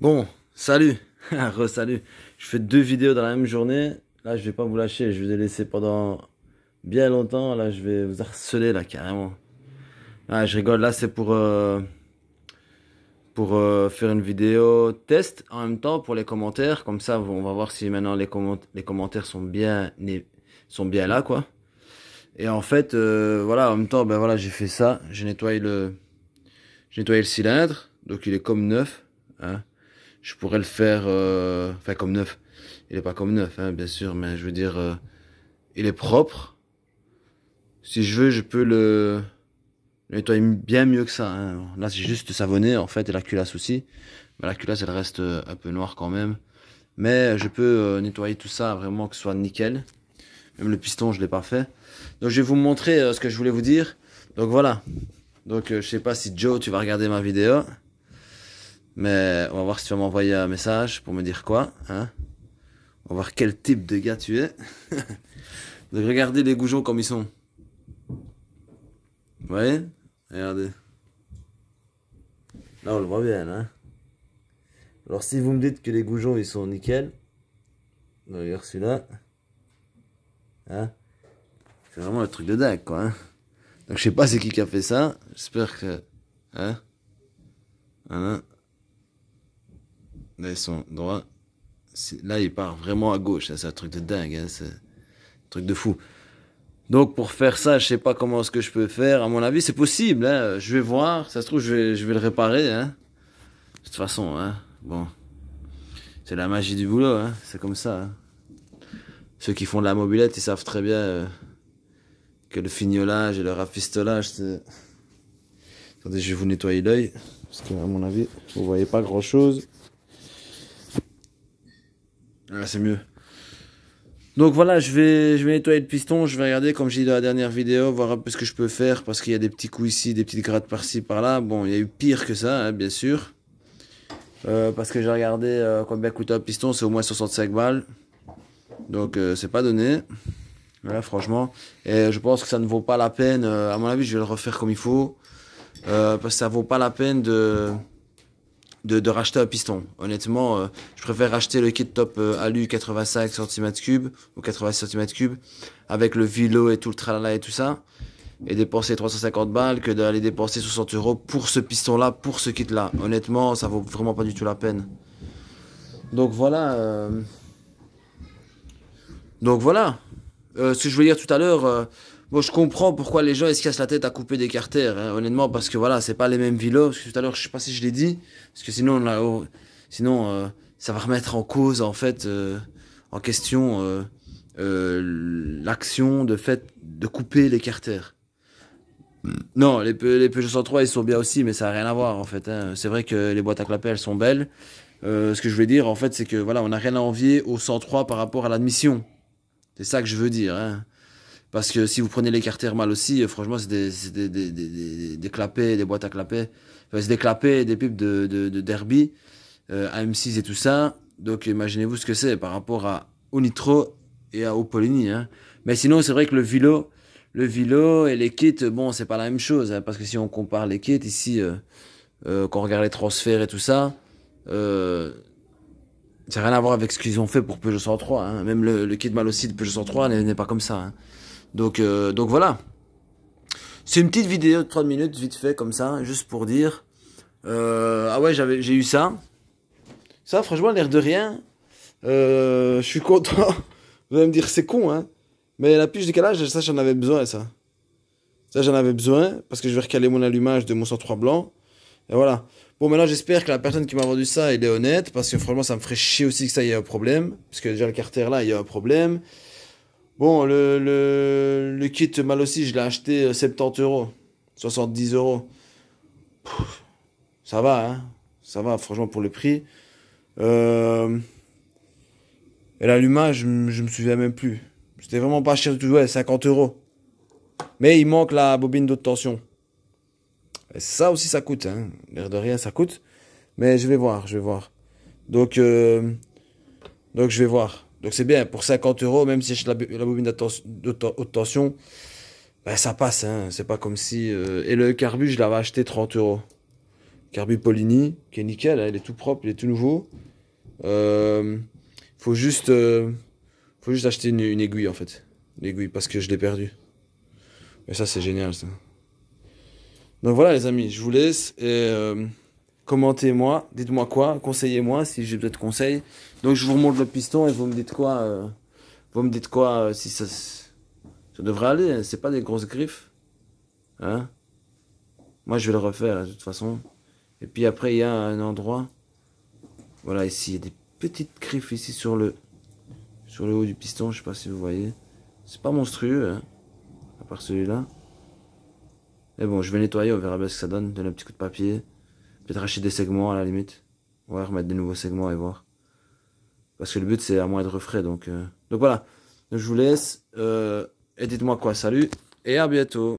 Bon, salut, re-salut. Je fais deux vidéos dans la même journée. Là, je vais pas vous lâcher. Je vous ai laissé pendant bien longtemps. Là, je vais vous harceler, là, carrément. Ah, je rigole. Là, c'est pour, euh, pour euh, faire une vidéo test en même temps pour les commentaires. Comme ça, on va voir si maintenant les, commentaires sont bien, sont bien là, quoi. Et en fait, euh, voilà, en même temps, ben voilà, j'ai fait ça. J'ai nettoyé le, j'ai nettoyé le cylindre. Donc, il est comme neuf, hein je pourrais le faire, euh, enfin comme neuf. Il est pas comme neuf, hein, bien sûr, mais je veux dire, euh, il est propre. Si je veux, je peux le, nettoyer bien mieux que ça. Hein. Là, c'est juste savonné en fait et la culasse aussi. Mais la culasse, elle reste euh, un peu noire quand même. Mais je peux nettoyer tout ça vraiment que ce soit nickel. Même le piston, je l'ai pas fait. Donc je vais vous montrer ce que je voulais vous dire. Donc voilà. Donc je sais pas si Joe, tu vas regarder ma vidéo. Mais on va voir si tu vas m'envoyer un message pour me dire quoi. Hein on va voir quel type de gars tu es. Donc regardez les goujons comme ils sont. Vous voyez Regardez. Là, on le voit bien. Hein Alors, si vous me dites que les goujons, ils sont nickel. Regarde celui-là. Hein c'est vraiment le truc de dingue, quoi. Hein. Donc, je sais pas c'est qui qui a fait ça. J'espère que... Hein, hein Là, ils sont droits. Là, il part vraiment à gauche. C'est un truc de dingue. Hein, c'est un truc de fou. Donc, pour faire ça, je ne sais pas comment ce que je peux faire. À mon avis, c'est possible. Hein. Je vais voir. Ça se trouve, je vais, le réparer. Hein. De toute façon, bon. C'est la magie du boulot. C'est comme ça. Ceux qui font de la mobilette, ils savent très bien euh, que le fignolage et le rafistolage, c'est... Attendez, je vais vous nettoyer l'œil. Parce qu'à mon avis, vous ne voyez pas grand-chose c'est mieux. Donc voilà, je vais, je vais nettoyer le piston, je vais regarder, comme j'ai dit dans la dernière vidéo, voir un peu ce que je peux faire, parce qu'il y a des petits coups ici, des petites grattes par-ci, par-là. Bon, il y a eu pire que ça, hein, bien sûr. Euh, parce que j'ai regardé euh, combien coûte un piston, c'est au moins 65 balles. Donc euh, c'est pas donné. Voilà, franchement. Et je pense que ça ne vaut pas la peine, à mon avis, je vais le refaire comme il faut. parce que ça vaut pas la peine de de, racheter un piston. Honnêtement, euh, je préfère racheter le kit top euh, alu 85 cm3 ou 86 cm3 avec le vélo et tout le tralala et tout ça et dépenser 350 balles que d'aller dépenser 60 euros pour ce piston-là, pour ce kit-là. Honnêtement, ça vaut vraiment pas du tout la peine. Donc voilà. Euh, donc voilà. ce que je voulais dire tout à l'heure Bon, je comprends pourquoi les gens ils se cassent la tête à couper des carters, hein, honnêtement, parce que voilà, c'est pas les mêmes vélos. Parce que tout à l'heure, je sais pas si je l'ai dit, parce que sinon, là, sinon, euh, ça va remettre en cause, en fait, euh, en question euh, l'action de fait de couper les carters. Non, les, les Peugeot 103 ils sont bien aussi, mais ça a rien à voir en fait. Hein. C'est vrai que les boîtes à clapets, elles sont belles. ce que je veux dire en fait, c'est que voilà, on n'a rien à envier au 103 par rapport à l'admission. C'est ça que je veux dire. Hein. Parce que si vous prenez les cartes Malossi, aussi, euh, franchement, c'est des, des, des, clapets, des boîtes à clapets. c'est des clapets, des pipes de, derby, AM6 euh, et tout ça. Donc imaginez-vous ce que c'est par rapport à, au Nitro et à, au hein. Mais sinon, c'est vrai que le Vilo, le et les kits, bon, c'est pas la même chose. Hein, parce que si on compare les kits ici, euh, euh regarde les transferts et tout ça, euh, ça n'a rien à voir avec ce qu'ils ont fait pour Peugeot 103. Hein. Même le, kit kit de Peugeot 103 n'est pas comme ça. Euh, donc, voilà. C'est une petite vidéo de 3 minutes, vite fait, comme ça, juste pour dire. Euh, ah ouais, j'avais, j'ai eu ça. Ça, franchement, l'air de rien. Euh, je suis content. Vous allez me dire, c'est con, hein. Mais la puce décalage, ça, j'en avais besoin, ça. Ça, j'en avais besoin, parce que je vais recaler mon allumage de mon 103 blanc. Et voilà. Bon, maintenant, j'espère que la personne qui m'a vendu ça, elle est honnête, parce que franchement, ça me ferait chier aussi que ça, y ait un problème. Parce que déjà, le carter là, il y a un problème. Bon, le, le, le kit je l'ai acheté 70 euh, euros, 70 euros. Ça va, hein Ça va, franchement, pour le prix. Euh, et l'allumage, je, ne me souviens même plus. C'était vraiment pas cher du tout, ouais, 50 euros. Mais il manque la bobine de tension. Et ça aussi, ça coûte, hein. L'air de rien, ça coûte. Mais je vais voir, je vais voir. Donc, euh, donc je vais voir. Donc c'est bien, pour 50 euros, même si j'ai la, la, bobine haute tension, ben ça passe, hein. c'est pas comme si... Euh, et le carbu, je l'avais acheté 30 euros. Carbu Polini, qui est nickel, hein, il est tout propre, il est tout nouveau. Euh... Faut juste... Euh, faut juste acheter une, une aiguille en fait. L'aiguille, parce que je l'ai perdue. Mais ça c'est génial ça. Donc voilà les amis, je vous laisse et... Euh, Commentez-moi, dites-moi quoi, conseillez-moi si j'ai peut-être conseils. Donc je vous remonte le piston et vous me dites quoi, euh, vous me dites quoi euh, si ça, ça devrait aller. Hein, c'est pas des grosses griffes, hein Moi je vais le refaire de toute façon. Et puis après il y a un endroit, voilà ici il y a des petites griffes ici sur le sur le haut du piston. Je sais pas si vous voyez. C'est pas monstrueux, hein, à part celui-là. Mais bon, je vais nettoyer, on verra bien ce que ça donne. Donne un petit coup de papier. Peut-être des segments à la limite. Ouais, remettre des nouveaux segments et voir. Parce que le but c'est à moins de frais. Donc, euh. donc voilà. je vous laisse. Euh, et dites-moi quoi. Salut et à bientôt.